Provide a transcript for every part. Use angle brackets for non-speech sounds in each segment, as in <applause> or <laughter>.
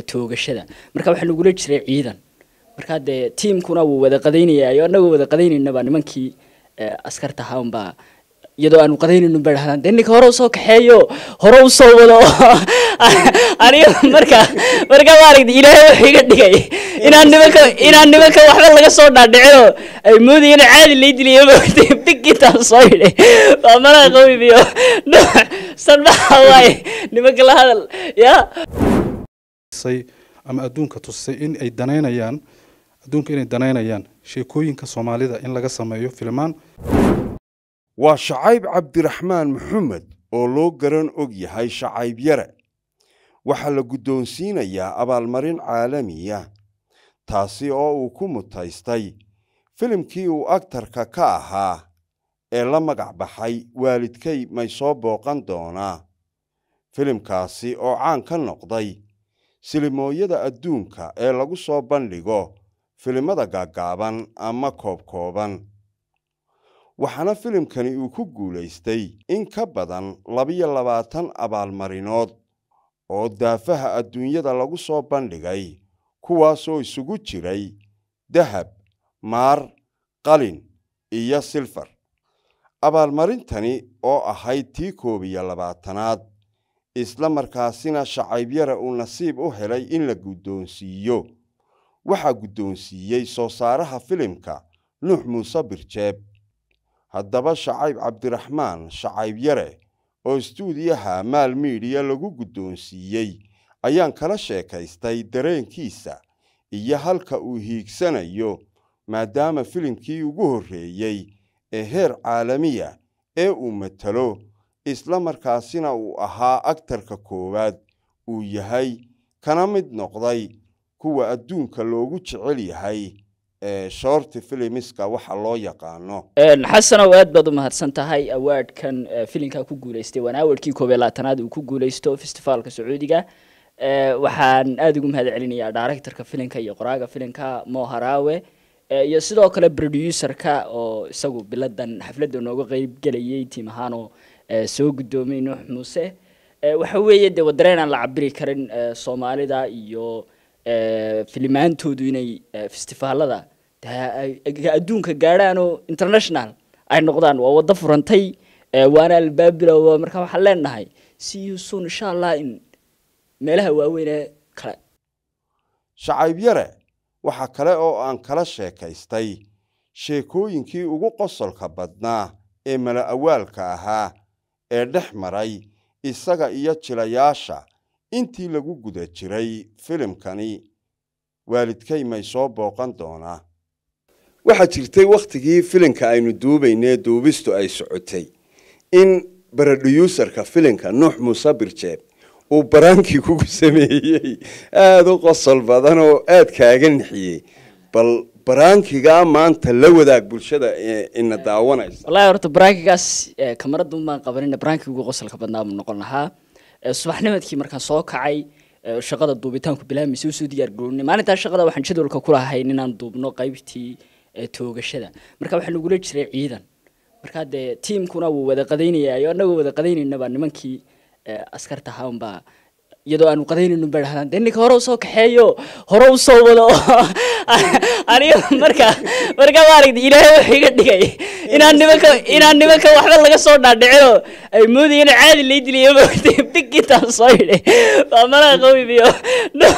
toogashada marka waxaa lagula jiray ciidan markaa dee tiimkuna wuu wada qadaynaya anagoo wada qadaynaynaba nimankii askarta ahaa iyadoo aanu qadaynaynin bay dhahdaan dee ninka hore usoo kaxeeyo hore usoo wado <laughs> aniga marka markaa maaragta ilaahay wuxuu iga dhigay inaan nimanka inaan nimanka waxba laga soo dhaadhicino ay moodayeen caadi lay dilaya moogtay bigintaan <laughs> soo yidhi waa malaha qawimiyo sanbaxa waaye nimanka la hadal ya tusay ama adduunka tusay in ay danaynayaan adduunka inay danaynayaan sheekooyinka soomaalida in laga sameeyo filmaan waa shacayb cabdiraxmaan maxamed oo loo garan og yahay shacayb yare waxaa la guddoonsiinayaa abaalmarin caalamiya ah, taasi oo uu ku mutaystay filimkii uu agtarka ka ahaa ee la magac baxay waalidkay may soo booqan doonaa filimkaasi oo caan ka noqday silimooyada adduunka ee lagu soo bandhigo filimada gaaggaaban ama koobkooban waxaana filimkani uu ku guulaystay in ka badan labiyo labaatan abaalmarinood oo daafaha adduunyada lagu soo bandhigay kuwaasoo isugu jiray dahab maar qalin iyo silfar abaalmarintani oo ahayd tii koob iyo labaatanaad isla markaasina shacabyara uu nasiib u helay in la guddoonsiiyo waxaa guddoonsiiyey soo saaraha filimka nuux muuse birjeeb haddaba shacayb cabdiraxmaan shacaybiyare oo istuudiyaha maal miidhiya lagu guddoonsiiyey ayaan kala sheekaystay dareenkiisa iyo halka uu hiigsanayo maadaama filimkii ugu horreeyey ee heer caalamiya ee uu matalo isla markaasina uu ahaa agtarka koowaad uu yahay kana mid noqday kuwa adduunka loogu jecel yahay ee shoorta filimiska waxa loo yaqaano xasanow aad baad u mahadsan tahay awaadhkan filinka ku guuleystay waana awalkii koob labaatanaad uu ku guuleysto festifaalka sacuudiga waxaan aada ugu mahad celinayaa directorka filinka iyo qoraaga filinka moharaawe iyo sidoo kale producerka oo isagu biladan xafladda nooga qeyb gelayay tiim ahaanoo soo guddoomay nuux muuse waxa weeye dee wadareen la cabiri karin soomaalida iyo filimaantoodu inay festivaalada adduunka gaadhaanoo international ay noqdaan waa waddo furantay waana albaabilowba marka waxaan leenahay see you insha allah in meelaha waaweynee kale shacayb yare waxaa kale oo aan kala sheekaystay sheekooyinkii ugu qosolka badnaa ee mala awaalka ahaa ee dhex maray isaga iyo jilayaasha intii lagu guda jiray filimkani waalidkay may soo booqan doonaa waxaa jirtay wakhtigii filimka aynu duubaynee duubistu ay socotay in barodhyuuserka filimka nuux muuse birjeeb uu baraankii kugu sameeyey aada u qosol badan oo aada kaaga nixiyey bal baraankigaa maanta la wadaag bulshada ina daawanaysa wallahi horta baraankigaas kamarada umaan qabanina baraankiga ugu badnaa buu noqon lahaa subaxnimadkii markaan soo kacay shaqada duubitaanku bilaabmaysay usoo diyaar maalintaa shaqada waxaan jadwalka ku lahayn inaan duubno qaybtii toogashada marka waxaan ugula jiray ciidan markaa dee tiimkuna wuu wada qadaynayay anagoo wada qadaynayna baa nimankii askarta ahaa iyadoo aanu qadaynayn bay dhahdaan dee ninka hore usoo kaxeeyo hore usoo wado aniga marka marka maaragtay ilaahay wuxuu iga dhigay inaan nimanka inaan nimanka waxba laga soo dhaadhicino ay moodayeen caadi lay diliyo moogtay bigintaan soo yidhi waa malaha qawib iyo nuux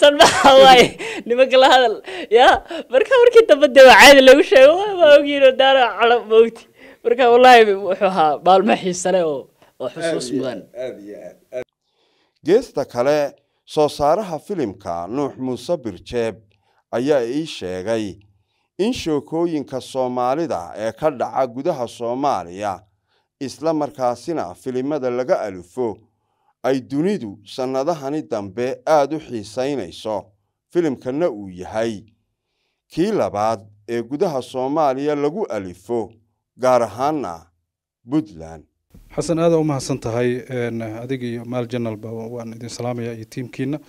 sanbaxa waaye nimanka la hadal ya marka markii dambe dee waa caadi lagu sheego waa ogyiino daana calo moogti marka wallaahi wuxuu ahaa maalmo xiisale oo oo xusuus mudan aad iyo aad geesta kale soo saaraha filimka nuux muuse birjeeb ayaa ii sheegay in sheekooyinka soomaalida ee ka dhaca gudaha soomaaliya isla markaasina filimada laga alifo ay dunidu sannadahani dambe aad u xiisaynayso filimkanna uu yahay kii labaad ee gudaha soomaaliya lagu alifo gaar ahaana puntland xasan aada umahadsan tahay adiga iyo maal janalba waan idin salaamaya iyo tiimkiina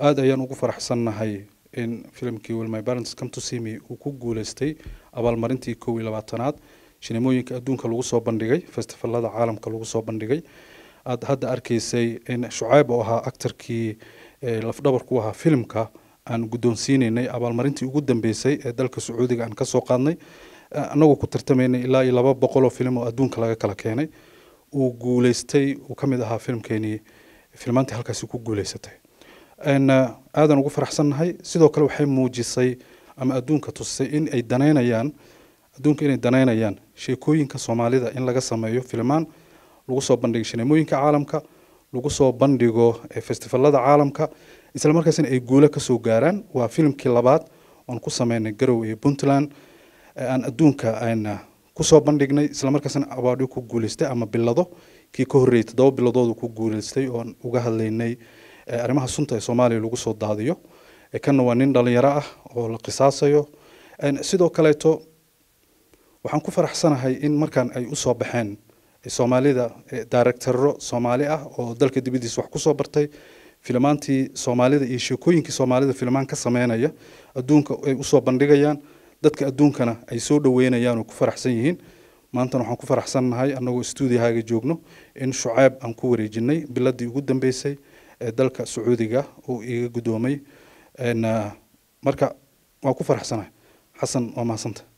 aada ayaan ugu faraxsannahay in filimkii wilmybarents come to see uu ku guuleystay abaalmarintii kow iyo labaatanaad shineemooyinka adduunka lagu soo bandhigay festifalada caalamka lagu soo bandhigay aada hadda arkaysay in shucayb oo ahaa actarkii lafdhabar ku ahaa filimka aan guddoonsiineynay abaalmarintii ugu dambeysay ee dalka sacuudiga aan kasoo qaadnay anagoo ku tartamaynay ilaa iyo laba boqol oo filim oo adduunka laga kala keenay uu guuleystay uu ka mid ahaa filmkeenii filmaantii halkaasi ku guuleysatay aadan ugu faraxsannahay sidoo kale waxay muujisay ama adduunka tusisay in ay danaynayaan adduunka inay danaynayaan sheekooyinka soomaalida in laga sameeyo filmaan lagu soo bandhigo shineemooyinka caalamka lagu soo bandhigo eh, festivalada caalamka isla markaasina ay guulo kasoo gaaraan waa filimkii labaad oon ku sameynay garow ee puntland aan adduunka ayna kusoo bandhignay islamarkaasna abaadhi ku guuleystay ama bilado kii ka horreeyey toddoba biladoodu ku guuleystay oon uga hadlaynay eh, arrimaha sunta ee soomaaliya lagu soo daadiyo eh, kanna waa nin dhalinyaro ah oo la qisaasayo eh, sidoo kaleeto waxaan ku faraxsanahay in markaan ay usoo baxeen soomaalida daaragtarro soomaali ah oo dalka dibadiisa wax kusoo bartay filmaantii soomaalida iyo sheekooyinkii soomaalida filmaan ka sameynaya adduunka ay usoo bandhigayaan dadka adduunkana ay soo dhaweynayaan ku faraxsan yihiin maantana waxaan ku faraxsannahay annagoo stuudiyahaaga joogno in shucaab aan ku wareejinay biladii ugu dambeysay ee dalka sacuudiga uu iga guddoomay marka waan ku faraxsanahay xasan waa mahadsantahy